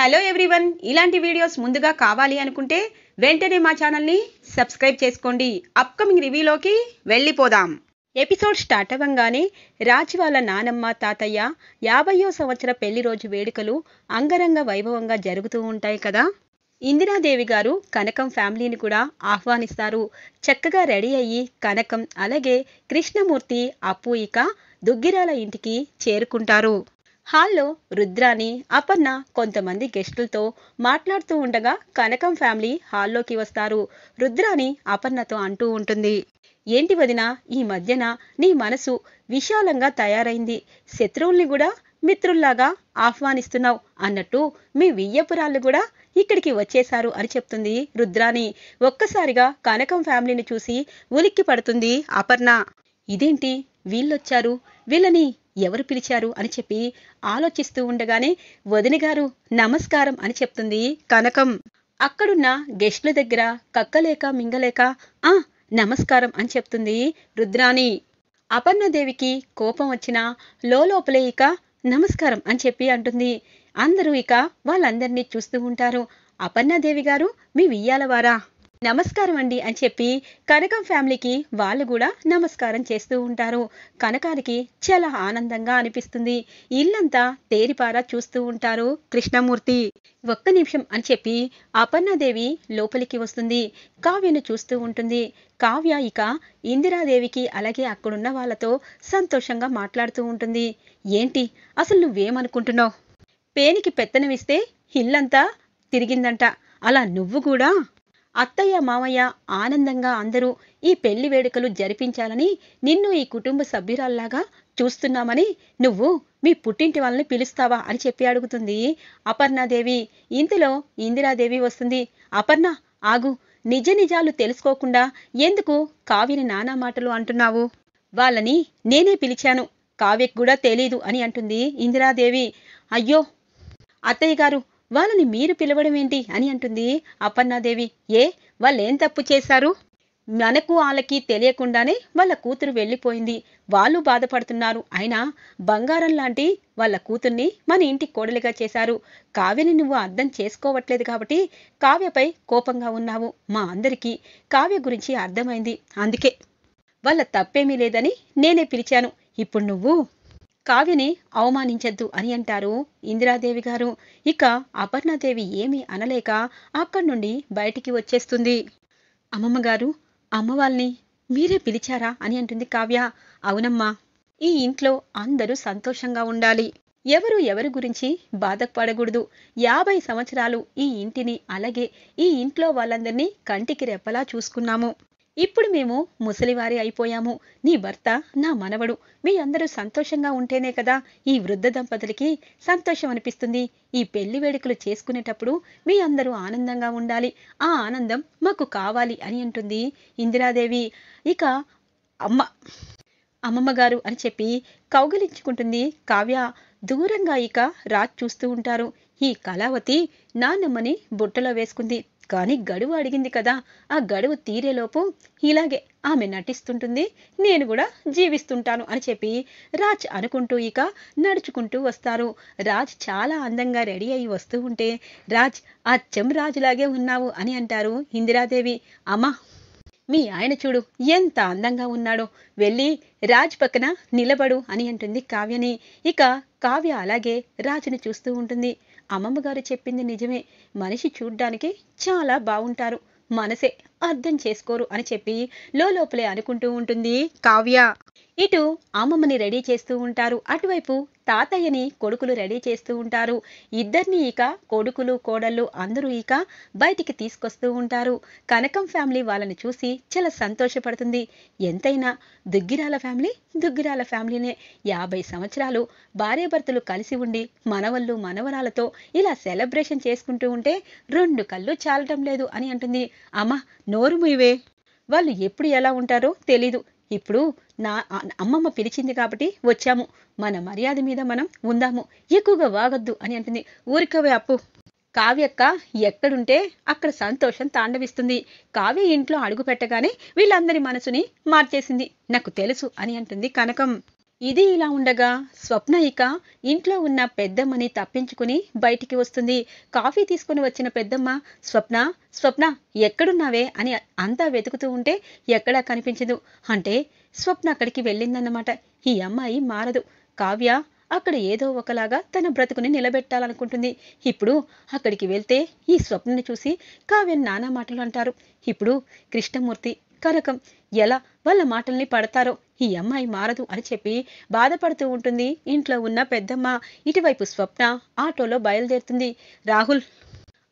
hello everyone ఇలాంటి videos ముందుగా కావాలి అనుకుంటే వెంటనే మా ఛానల్ని సబ్స్క్రైబ్ చేసుకోండి అప్కమింగ్ రివ్యూలోకి వెళ్ళిపోదాం ఎపిసోడ్ స్టార్ట్ అవ్వగానే రాజ్ వాళ్ళ నానమ్మ తాతయ్య యాభయో సంవత్సర పెళ్లి రోజు వేడుకలు అంగరంగ వైభవంగా జరుగుతూ ఉంటాయి కదా ఇందిరాదేవి గారు కనకం ఫ్యామిలీని కూడా ఆహ్వానిస్తారు చక్కగా రెడీ అయ్యి కనకం అలాగే కృష్ణమూర్తి అప్పు ఇక దుగ్గిరాల ఇంటికి చేరుకుంటారు హాల్లో రుద్రాని అపర్ణ కొంతమంది గెస్టులతో మాట్లాడుతూ ఉండగా కనకం ఫ్యామిలీ హాల్లోకి వస్తారు రుద్రాని అపర్ణతో అంటూ ఉంటుంది ఏంటి వదిన ఈ మధ్యన నీ మనసు విశాలంగా తయారైంది శత్రువుల్ని కూడా మిత్రుల్లాగా ఆహ్వానిస్తున్నావు అన్నట్టు మీ వియ్యపురాళ్ళు కూడా ఇక్కడికి వచ్చేశారు అని చెప్తుంది రుద్రాని ఒక్కసారిగా కనకం ఫ్యామిలీని చూసి ఉలిక్కి పడుతుంది అపర్ణ ఇదేంటి వీళ్ళొచ్చారు వీళ్ళని ఎవరు పిలిచారు అని చెప్పి ఆలోచిస్తూ ఉండగానే వదినగారు నమస్కారం అని చెప్తుంది కనకం అక్కడున్న గెస్ట్ల దగ్గర కక్కలేక మింగలేక ఆ నమస్కారం అని చెప్తుంది రుద్రాణి అపర్ణదేవికి కోపం వచ్చినా లోపలే ఇక నమస్కారం అని చెప్పి అంటుంది అందరూ ఇక వాళ్ళందరినీ చూస్తూ ఉంటారు అపర్ణదేవి గారు మీ వియ్యాలవారా నమస్కారం అండి అని చెప్పి కనకం ఫ్యామిలీకి వాళ్ళు కూడా నమస్కారం చేస్తూ ఉంటారు కనకానికి చాలా ఆనందంగా అనిపిస్తుంది ఇల్లంతా తేరిపారా చూస్తూ ఉంటారు కృష్ణమూర్తి ఒక్క నిమిషం అని చెప్పి అపర్ణాదేవి లోపలికి వస్తుంది కావ్యను చూస్తూ ఉంటుంది కావ్య ఇక ఇందిరాదేవికి అలాగే అక్కడున్న వాళ్ళతో సంతోషంగా మాట్లాడుతూ ఉంటుంది ఏంటి అసలు నువ్వేమనుకుంటున్నావు పేనికి పెత్తనమిస్తే ఇల్లంతా తిరిగిందంట అలా నువ్వు కూడా అత్తయ్య మామయ్య ఆనందంగా అందరూ ఈ పెళ్లి వేడుకలు జరిపించాలని నిన్ను ఈ కుటుంబ సభ్యురాల్లాగా చూస్తున్నామని నువ్వు మీ పుట్టింటి వాళ్ళని పిలుస్తావా అని చెప్పి అడుగుతుంది అపర్ణాదేవి ఇంతలో ఇందిరాదేవి వస్తుంది అపర్ణ ఆగు నిజ నిజాలు తెలుసుకోకుండా ఎందుకు కావ్యని నానా మాటలు అంటున్నావు వాళ్ళని నేనే పిలిచాను కావ్యకు కూడా తెలీదు అని అంటుంది ఇందిరాదేవి అయ్యో అత్తయ్య గారు వాళ్ళని మీరు పిలవడం ఏంటి అని అంటుంది అపర్ణాదేవి ఏ వాళ్ళేం తప్పు చేశారు మనకు వాళ్ళకి తెలియకుండానే వాళ్ళ కూతురు వెళ్ళిపోయింది వాళ్ళు బాధపడుతున్నారు అయినా బంగారం లాంటి వాళ్ళ కూతుర్ని మన ఇంటి కోడలిగా చేశారు కావ్యని నువ్వు అర్థం చేసుకోవట్లేదు కాబట్టి కావ్యపై కోపంగా ఉన్నావు మా అందరికీ కావ్య గురించి అర్థమైంది అందుకే వాళ్ళ తప్పేమీ లేదని నేనే పిలిచాను ఇప్పుడు నువ్వు కావ్యని అవమానించద్దు అని అంటారు ఇందిరాదేవి గారు ఇక అపర్ణాదేవి ఏమీ అనలేక అక్కడి నుండి బయటికి వచ్చేస్తుంది అమ్మమ్మ గారు అమ్మవాళ్ళని మీరే పిలిచారా అని అంటుంది కావ్య అవునమ్మా ఈ ఇంట్లో అందరూ సంతోషంగా ఉండాలి ఎవరు ఎవరి గురించి బాధపడకూడదు యాభై సంవత్సరాలు ఈ ఇంటిని అలాగే ఈ ఇంట్లో వాళ్ళందరినీ కంటికి రెప్పలా చూసుకున్నాము ఇప్పుడు మేము ముసలివారి అయిపోయాము నీ భర్త నా మనవడు మీ అందరూ సంతోషంగా ఉంటేనే కదా ఈ వృద్ధ దంపతులకి సంతోషం అనిపిస్తుంది ఈ పెళ్లి వేడుకలు చేసుకునేటప్పుడు మీ అందరూ ఆనందంగా ఉండాలి ఆ ఆనందం మాకు కావాలి అని అంటుంది ఇందిరాదేవి ఇక అమ్మ అమ్మమ్మగారు అని చెప్పి కౌగిలించుకుంటుంది కావ్య దూరంగా ఇక రాజ్ చూస్తూ ఉంటారు ఈ కళావతి నాన్నమ్మని బుట్టలో వేసుకుంది కానీ గడువు అడిగింది కదా ఆ గడువు తీరేలోపు ఇలాగే ఆమె నటిస్తుంటుంది నేను కూడా జీవిస్తుంటాను అని చెప్పి రాజ్ అనుకుంటూ ఇక నడుచుకుంటూ వస్తారు రాజ్ చాలా అందంగా రెడీ అయి వస్తూ ఉంటే రాజ్ అచ్చం రాజులాగే ఉన్నావు అని అంటారు ఇందిరాదేవి అమ్మా మీ ఆయన చూడు ఎంత అందంగా ఉన్నాడో వెళ్ళి రాజ్ పక్కన నిలబడు అని అంటుంది కావ్యని ఇక కావ్య అలాగే రాజుని చూస్తూ ఉంటుంది అమ్మమ్మగారు చెప్పింది నిజమే మనిషి చూడ్డానికి చాలా బాగుంటారు మనసే అర్థం చేసుకోరు అని చెప్పి లోపలే అనుకుంటూ ఉంటుంది కావ్య ఇటు అమ్మమ్మని రెడీ చేస్తూ ఉంటారు అటువైపు తాతయ్యని కొడుకులు రెడీ చేస్తూ ఉంటారు ఇద్దరిని ఇక కొడుకులు కోడళ్ళు అందరూ ఇక బయటికి తీసుకొస్తూ ఉంటారు కనకం ఫ్యామిలీ వాళ్ళని చూసి చాలా సంతోషపడుతుంది ఎంతైనా దుగ్గిరాల ఫ్యామిలీ దుగ్గిరాల ఫ్యామిలీనే యాభై సంవత్సరాలు భార్యాభర్తలు కలిసి ఉండి మనవళ్ళు మనవరాలతో ఇలా సెలబ్రేషన్ చేసుకుంటూ ఉంటే రెండు కళ్ళు చాలటం లేదు అని అంటుంది అమ్మ నోరు ముయివే వాళ్ళు ఎప్పుడు ఎలా ఉంటారో తెలీదు ఇప్పుడు నా అమ్మమ్మ పిలిచింది కాబట్టి వచ్చాము మన మర్యాద మీద మనం ఉందాము ఎక్కువగా వాగద్దు అని అంటుంది ఊరికవే అప్పు కావ్యక్క ఎక్కడుంటే అక్కడ సంతోషం తాండవిస్తుంది కావ్య ఇంట్లో అడుగు పెట్టగానే వీళ్ళందరి మనసుని మార్చేసింది నాకు తెలుసు అని అంటుంది కనకం ఇది ఇలా ఉండగా స్వప్న ఇక ఇంట్లో ఉన్న పెద్దమ్మని తప్పించుకుని బయటికి వస్తుంది కాఫీ తీసుకుని వచ్చిన పెద్దమ్మ స్వప్న స్వప్న ఎక్కడున్నావే అని అంతా వెతుకుతూ ఉంటే ఎక్కడా కనిపించదు అంటే స్వప్న అక్కడికి వెళ్ళిందన్నమాట ఈ అమ్మాయి మారదు కావ్య అక్కడ ఏదో ఒకలాగా తన బ్రతుకుని నిలబెట్టాలనుకుంటుంది ఇప్పుడు అక్కడికి వెళ్తే ఈ స్వప్నని చూసి కావ్య నానా మాటలు అంటారు ఇప్పుడు కృష్ణమూర్తి కనకం ఎలా వాళ్ళ మాటల్ని పడతారో ఈ అమ్మాయి మారదు అని చెప్పి బాధపడుతూ ఉంటుంది ఇంట్లో ఉన్న పెద్దమ్మ ఇటువైపు స్వప్న ఆటోలో బయలుదేరుతుంది రాహుల్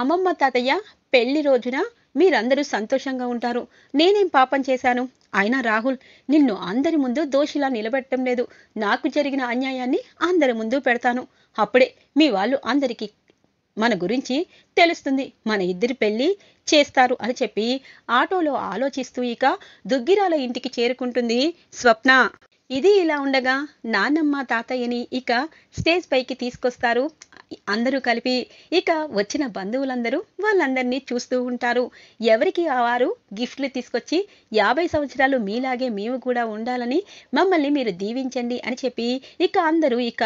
అమ్మమ్మ తాతయ్య పెళ్లి రోజున మీరందరూ సంతోషంగా ఉంటారు నేనేం పాపం చేశాను అయినా రాహుల్ నిన్ను అందరి ముందు దోషిలా నిలబెట్టడం లేదు నాకు జరిగిన అన్యాయాన్ని అందరి ముందు పెడతాను అప్పుడే మీ వాళ్ళు అందరికీ మన గురించి తెలుస్తుంది మన ఇద్దరి పెళ్ళి చేస్తారు అని చెప్పి ఆటోలో ఆలోచిస్తూ ఇక దుగ్గిరాల ఇంటికి చేరుకుంటుంది స్వప్న ఇది ఇలా ఉండగా నాన్నమ్మ తాతయ్యని ఇక స్టేజ్ పైకి తీసుకొస్తారు అందరూ కలిపి ఇక వచ్చిన బంధువులందరూ వాళ్ళందరినీ చూస్తూ ఉంటారు ఎవరికి వారు గిఫ్ట్లు తీసుకొచ్చి యాభై సంవత్సరాలు మీలాగే మేము కూడా ఉండాలని మమ్మల్ని మీరు దీవించండి అని చెప్పి ఇక అందరూ ఇక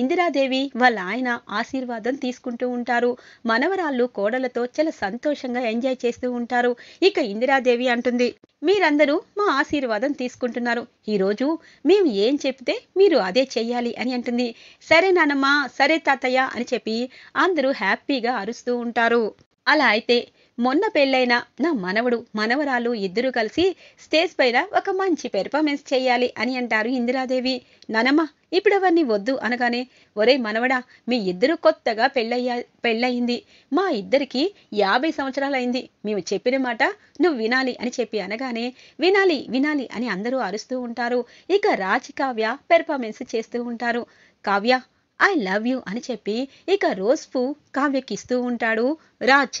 ఇందిరాదేవి వాళ్ళ ఆయన ఆశీర్వాదం తీసుకుంటూ ఉంటారు మనవరాళ్ళు కోడలతో చాలా సంతోషంగా ఎంజాయ్ చేస్తూ ఉంటారు ఇక ఇందిరాదేవి అంటుంది మీరందరూ మా ఆశీర్వాదం తీసుకుంటున్నారు ఈరోజు మేము ఏం చెప్తే మీరు అదే చెయ్యాలి అని అంటుంది సరే నానమ్మ సరే తాతయ్య అని చెప్పి అందరూ హ్యాపీగా అరుస్తూ ఉంటారు అలా అయితే మొన్న పెళ్ళైన నా మనవడు మనవరాలు ఇద్దరూ కలిసి స్టేజ్ పైన ఒక మంచి పెర్ఫార్మెన్స్ చేయాలి అని అంటారు ఇందిరాదేవి ననమ్మ ఇప్పుడు అవన్నీ వద్దు అనగానే ఒరే మనవడా మీ ఇద్దరు కొత్తగా పెళ్ళయ్యా పెళ్ళయింది మా ఇద్దరికి యాభై సంవత్సరాలైంది మేము చెప్పిన మాట నువ్వు వినాలి అని చెప్పి అనగానే వినాలి వినాలి అని అందరూ అరుస్తూ ఉంటారు ఇక రాజకావ్య పెర్ఫార్మెన్స్ చేస్తూ ఉంటారు కావ్య ఐ లవ్ యూ అని చెప్పి ఇక రోజ్ పూ కావ్యకిస్తూ ఉంటాడు రాజ్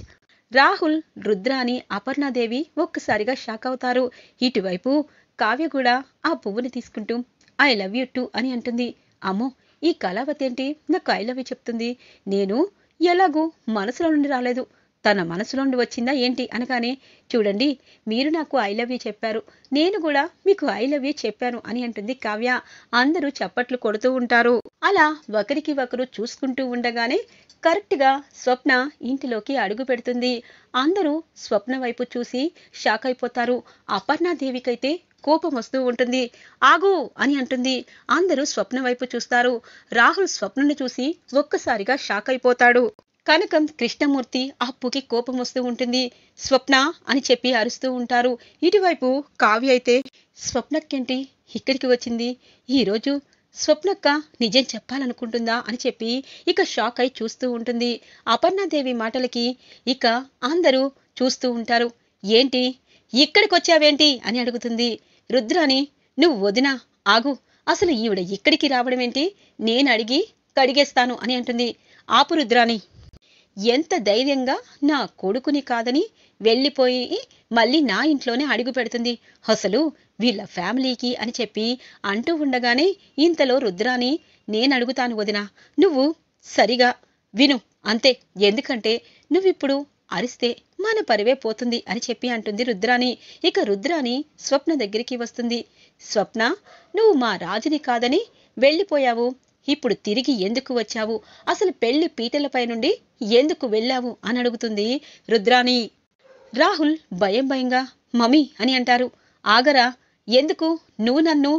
రాహుల్ రుద్రాని అపర్ణాదేవి ఒక్కసారిగా షాక్ అవుతారు ఇటువైపు కావ్య కూడా ఆ పువ్వుని తీసుకుంటూ ఐ లవ్ యూ టూ అని అంటుంది అమ్మో ఈ కళావతి ఏంటి నాకు ఐ లవ్ యూ చెప్తుంది నేను ఎలాగూ మనసులో నుండి రాలేదు తన మనసులోండి నుండి వచ్చిందా ఏంటి అనగానే చూడండి మీరు నాకు ఐ లవ్ యూ చెప్పారు నేను కూడా మీకు ఐ లవ్ యూ చెప్పాను అని అంటుంది కావ్య అందరూ చప్పట్లు కొడుతూ ఉంటారు అలా ఒకరికి ఒకరు చూసుకుంటూ ఉండగానే కరెక్ట్గా స్వప్న ఇంటిలోకి అడుగు పెడుతుంది అందరూ స్వప్న వైపు చూసి షాక్ అయిపోతారు అపర్ణాదేవికైతే కోపం వస్తూ ఉంటుంది ఆగు అని అంటుంది అందరూ స్వప్న వైపు చూస్తారు రాహుల్ స్వప్నను చూసి ఒక్కసారిగా షాక్ అయిపోతాడు కనకం కృష్ణమూర్తి అప్పుకి కోపం వస్తూ ఉంటుంది స్వప్న అని చెప్పి అరుస్తూ ఉంటారు ఇటువైపు కావ్య అయితే స్వప్నక్కేంటి ఇక్కడికి వచ్చింది ఈరోజు స్వప్నక్క నిజం చెప్పాలనుకుంటుందా అని చెప్పి ఇక షాక్ అయి చూస్తూ ఉంటుంది అపర్ణాదేవి మాటలకి ఇక అందరూ చూస్తూ ఉంటారు ఏంటి ఇక్కడికి వచ్చావేంటి అని అడుగుతుంది రుద్రాని నువ్వు వదినా ఆగు అసలు ఈవిడ ఇక్కడికి రావడం ఏంటి నేను అడిగి కడిగేస్తాను అని అంటుంది ఆపు రుద్రాని ఎంత ధైర్యంగా నా కొడుకుని కాదని వెళ్ళిపోయి మళ్ళీ నా ఇంట్లోనే అడుగు పెడుతుంది అసలు వీళ్ళ ఫ్యామిలీకి అని చెప్పి అంటూ ఉండగానే ఇంతలో రుద్రాని నేను అడుగుతాను వదిన నువ్వు సరిగా విను అంతే ఎందుకంటే నువ్విప్పుడు అరిస్తే మన పరివే పోతుంది అని చెప్పి అంటుంది రుద్రాని ఇక రుద్రాని స్వప్న దగ్గరికి వస్తుంది స్వప్న నువ్వు మా రాజుని కాదని వెళ్ళిపోయావు ఇప్పుడు తిరిగి ఎందుకు వచ్చావు అసలు పెళ్లి పీటలపై నుండి ఎందుకు వెళ్ళావు అని అడుగుతుంది రుద్రాణి రాహుల్ భయం భయంగా మమ్మీ అని అంటారు ఆగరా ఎందుకు నువ్వు నన్ను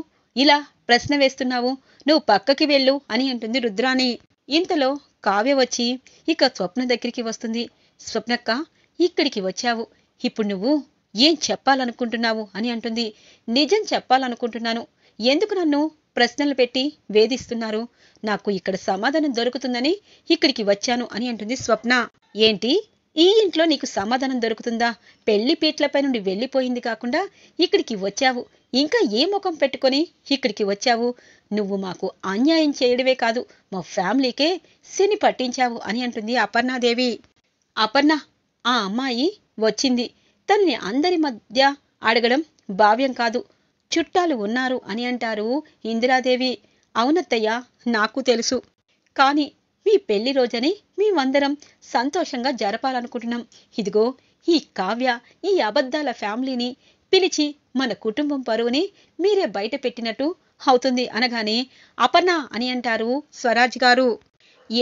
ఇలా ప్రశ్న వేస్తున్నావు నువ్వు పక్కకి వెళ్ళు అని అంటుంది రుద్రాణి ఇంతలో కావ్య వచ్చి ఇక స్వప్న దగ్గరికి వస్తుంది స్వప్నక్క ఇక్కడికి వచ్చావు ఇప్పుడు నువ్వు ఏం చెప్పాలనుకుంటున్నావు అని అంటుంది నిజం చెప్పాలనుకుంటున్నాను ఎందుకు నన్ను ప్రశ్నలు పెట్టి వేధిస్తున్నారు నాకు ఇక్కడ సమాధానం దొరుకుతుందని ఇక్కడికి వచ్చాను అని అంటుంది స్వప్న ఏంటి ఈ ఇంట్లో నీకు సమాధానం దొరుకుతుందా పెళ్లి పీట్లపై నుండి వెళ్ళిపోయింది కాకుండా ఇక్కడికి వచ్చావు ఇంకా ఏ ముఖం పెట్టుకొని ఇక్కడికి వచ్చావు నువ్వు మాకు అన్యాయం చేయడమే కాదు మా ఫ్యామిలీకే శని పట్టించావు అని అంటుంది అపర్ణాదేవి అపర్ణ ఆ అమ్మాయి వచ్చింది తనని అందరి మధ్య అడగడం భావ్యం కాదు చుట్టాలు ఉన్నారు అని అంటారు ఇందిరాదేవి అవునత్తయ్య నాకు తెలుసు కానీ మీ పెళ్లి రోజని మేమందరం సంతోషంగా జరపాలనుకుంటున్నాం ఇదిగో ఈ కావ్య ఈ అబద్ధాల ఫ్యామిలీని పిలిచి మన కుటుంబం పరువుని మీరే బయట పెట్టినట్టు అవుతుంది అనగానే అపర్ణ అని అంటారు స్వరాజ్ గారు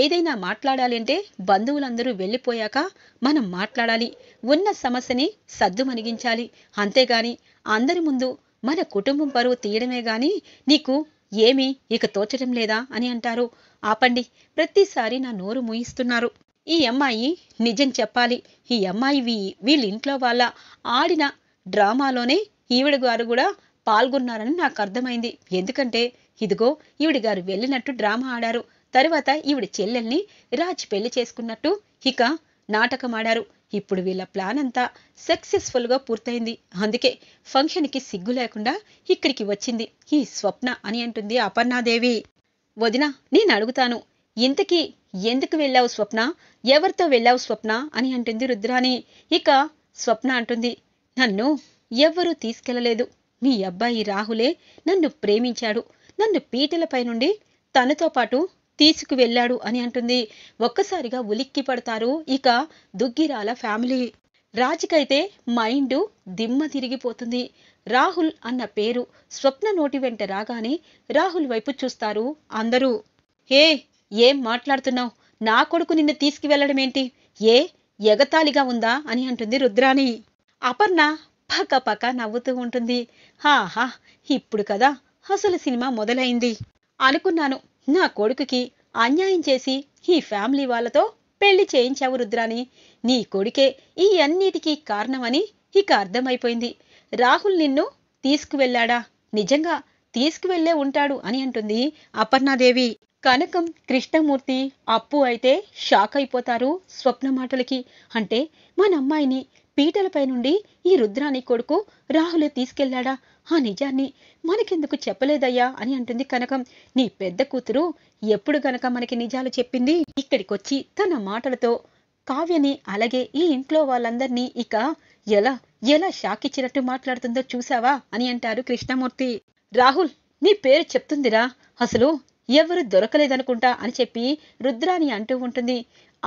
ఏదైనా మాట్లాడాలి అంటే బంధువులందరూ వెళ్ళిపోయాక మనం మాట్లాడాలి ఉన్న సమస్యని సద్దుమణిగించాలి అంతేగాని అందరి ముందు మన కుటుంబం పరువు తీయడమే గాని నీకు ఏమీ ఇక తోచడం లేదా అని అంటారు ఆపండి ప్రతిసారి నా నోరు మూయిస్తున్నారు ఈ అమ్మాయి నిజం చెప్పాలి ఈ అమ్మాయి వీళ్ళింట్లో వాళ్ళ ఆడిన డ్రామాలోనే ఈవిడ గారు కూడా పాల్గొన్నారని నాకు అర్థమైంది ఎందుకంటే ఇదిగో ఈవిడ గారు వెళ్ళినట్టు డ్రామా ఆడారు తరువాత ఈవిడ చెల్లెల్ని రాజ్ పెళ్లి చేసుకున్నట్టు ఇక నాటకం ఆడారు ఇప్పుడు వీళ్ళ ప్లాన్ అంతా సక్సెస్ఫుల్గా పూర్తయింది అందుకే ఫంక్షన్కి సిగ్గు లేకుండా ఇక్కడికి వచ్చింది ఈ స్వప్న అని అంటుంది అపర్ణాదేవి వదిన నేను అడుగుతాను ఇంతకీ ఎందుకు వెళ్ళావు స్వప్న ఎవరితో వెళ్ళావు స్వప్న అని అంటుంది రుద్రాని ఇక స్వప్న అంటుంది నన్ను ఎవ్వరూ తీసుకెళ్లలేదు మీ అబ్బాయి రాహులే నన్ను ప్రేమించాడు నన్ను పీటలపై నుండి తనతో పాటు తీసుకువెళ్ళాడు అని అంటుంది ఒక్కసారిగా ఉలిక్కి పడతారు ఇక దుగ్గిరాల ఫ్యామిలీ రాజుకైతే మైండ్ దిమ్మ తిరిగిపోతుంది రాహుల్ అన్న పేరు స్వప్న నోటి వెంట రాగానే రాహుల్ వైపు చూస్తారు అందరూ హే ఏం మాట్లాడుతున్నావు నా కొడుకు నిన్ను తీసుకువెళ్ళడమేంటి ఏ ఎగతాళిగా ఉందా అని అంటుంది రుద్రాణి అపర్ణ పక్క పక్క నవ్వుతూ ఉంటుంది హాహా ఇప్పుడు కదా అసలు సినిమా మొదలైంది అనుకున్నాను నా కొడుకుకి అన్యాయం చేసి ఈ ఫ్యామిలీ వాళ్ళతో పెళ్లి చేయించావు రుద్రాని నీ కొడుకే ఈ అన్నిటికీ కారణమని ఇక అర్థమైపోయింది రాహుల్ నిన్ను తీసుకువెళ్ళాడా నిజంగా తీసుకువెళ్లే ఉంటాడు అని అంటుంది అపర్ణాదేవి కనకం కృష్ణమూర్తి అప్పు అయితే షాక్ అయిపోతారు స్వప్న మాటలకి అంటే మన అమ్మాయిని పీటలపై నుండి ఈ రుద్రాని కొడుకు రాహులే తీసుకెళ్లాడా ఆ నిజాన్ని మనకెందుకు చెప్పలేదయ్యా అని అంటుంది కనకం నీ పెద్ద కూతురు ఎప్పుడు గనక మనకి నిజాలు చెప్పింది ఇక్కడికొచ్చి తన మాటలతో కావ్యని అలాగే ఈ ఇంట్లో వాళ్ళందరినీ ఇక ఎలా ఎలా షాక్ ఇచ్చినట్టు మాట్లాడుతుందో చూసావా అని అంటారు కృష్ణమూర్తి రాహుల్ నీ పేరు చెప్తుందిరా అసలు ఎవరు దొరకలేదనుకుంటా అని చెప్పి రుద్రాని అంటూ ఉంటుంది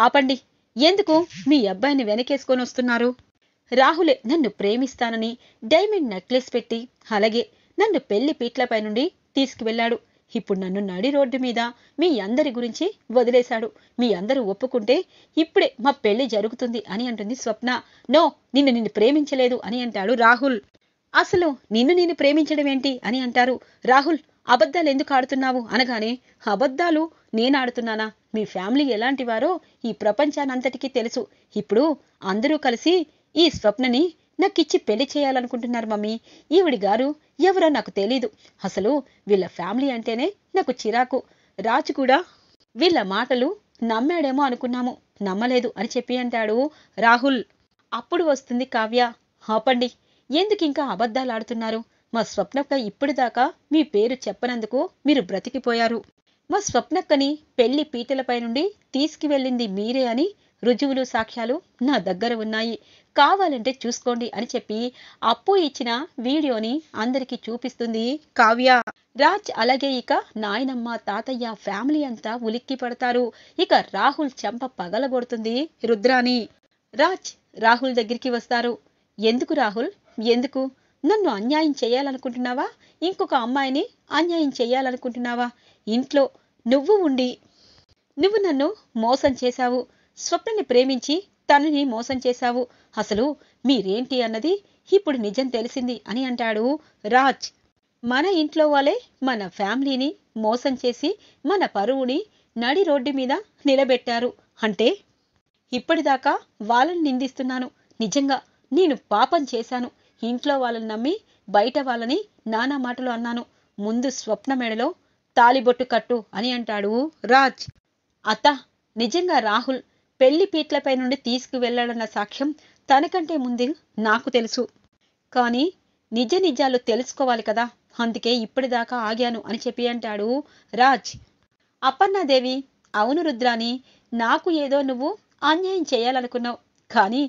ఆపండి ఎందుకు మీ అబ్బాయిని వెనకేసుకొని వస్తున్నారు రాహులే నన్ను ప్రేమిస్తానని డైమండ్ నెక్లెస్ పెట్టి అలాగే నన్ను పెళ్లి పీట్లపై నుండి తీసుకువెళ్లాడు ఇప్పుడు నన్ను నడి రోడ్డు మీద మీ అందరి గురించి వదిలేశాడు మీ అందరూ ఒప్పుకుంటే ఇప్పుడే మా పెళ్లి జరుగుతుంది అని అంటుంది స్వప్న నో నిన్ను నిన్ను ప్రేమించలేదు అని అంటాడు రాహుల్ అసలు నిన్ను నేను ప్రేమించడం ఏంటి అని అంటారు రాహుల్ అబద్ధాలు ఎందుకు ఆడుతున్నావు అనగానే అబద్ధాలు నేను ఆడుతున్నానా మీ ఫ్యామిలీ ఎలాంటి వారో ఈ ప్రపంచానంతటికీ తెలుసు ఇప్పుడు అందరూ కలిసి ఈ స్వప్నని నాకిచ్చి పెళ్లి చేయాలనుకుంటున్నారు మమ్మీ ఈవిడి గారు ఎవరో నాకు తెలీదు అసలు వీళ్ళ ఫ్యామిలీ అంటేనే నాకు చిరాకు రాజు కూడా వీళ్ళ మాటలు నమ్మాడేమో అనుకున్నాము నమ్మలేదు అని చెప్పి అంటాడు రాహుల్ అప్పుడు వస్తుంది కావ్య ఆపండి ఎందుకు ఇంకా అబద్ధాలు ఆడుతున్నారు మా స్వప్నక్క ఇప్పటిదాకా మీ పేరు చెప్పనందుకు మీరు బ్రతికిపోయారు మా స్వప్నక్కని పెళ్లి పీటలపై నుండి తీసుకువెళ్ళింది మీరే అని రుజువులు సాక్ష్యాలు నా దగ్గర ఉన్నాయి కావాలంటే చూసుకోండి అని చెప్పి అప్పు ఇచ్చిన వీడియోని అందరికీ చూపిస్తుంది కావ్య రాజ్ అలాగే ఇక నాయనమ్మ తాతయ్య ఫ్యామిలీ అంతా ఉలిక్కి పడతారు ఇక రాహుల్ చెంప పగలగొడుతుంది రుద్రాని రాజ్ రాహుల్ దగ్గరికి వస్తారు ఎందుకు రాహుల్ ఎందుకు నన్ను అన్యాయం చేయాలనుకుంటున్నావా ఇంకొక అమ్మాయిని అన్యాయం చేయాలనుకుంటున్నావా ఇంట్లో నువ్వు ఉండి నువ్వు నన్ను మోసం చేశావు స్వప్నని ప్రేమించి తనని మోసం చేశావు అసలు మీరేంటి అన్నది ఇప్పుడు నిజం తెలిసింది అని అంటాడు రాజ్ మన ఇంట్లో వాళ్ళే మన ఫ్యామిలీని మోసం చేసి మన పరువుని నడి రోడ్డు మీద నిలబెట్టారు అంటే ఇప్పటిదాకా వాళ్ళని నిందిస్తున్నాను నిజంగా నేను పాపం చేశాను ఇంట్లో వాళ్ళని నమ్మి బయట వాళ్ళని నానా మాటలు అన్నాను ముందు స్వప్న మెడలో తాలిబొట్టు కట్టు అని అంటాడు రాజ్ అత్త నిజంగా రాహుల్ పెళ్లి పీట్లపై నుండి తీసుకువెళ్లాడన్న సాక్ష్యం తనకంటే ముందే నాకు తెలుసు కానీ నిజ నిజాలు తెలుసుకోవాలి కదా అందుకే ఇప్పటిదాకా ఆగాను అని చెప్పి అంటాడు రాజ్ అప్పన్నాదేవి అవును రుద్రాని నాకు ఏదో నువ్వు అన్యాయం చేయాలనుకున్నావు కానీ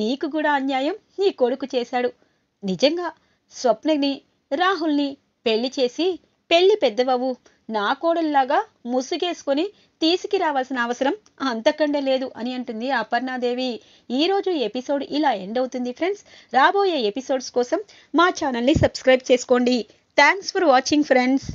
నీకు కూడా అన్యాయం నీ కొడుకు చేశాడు నిజంగా స్వప్నని రాహుల్ని పెళ్లి చేసి పెళ్లి పెద్దబాబు నా కోడల్లాగా ముసుగేసుకొని తీసుకురావాల్సిన అవసరం అంతకంటే లేదు అని అంటుంది అపర్ణాదేవి ఈరోజు ఎపిసోడ్ ఇలా ఎండ్ అవుతుంది ఫ్రెండ్స్ రాబోయే ఎపిసోడ్స్ కోసం మా ఛానల్ని సబ్స్క్రైబ్ చేసుకోండి థ్యాంక్స్ ఫర్ వాచింగ్ ఫ్రెండ్స్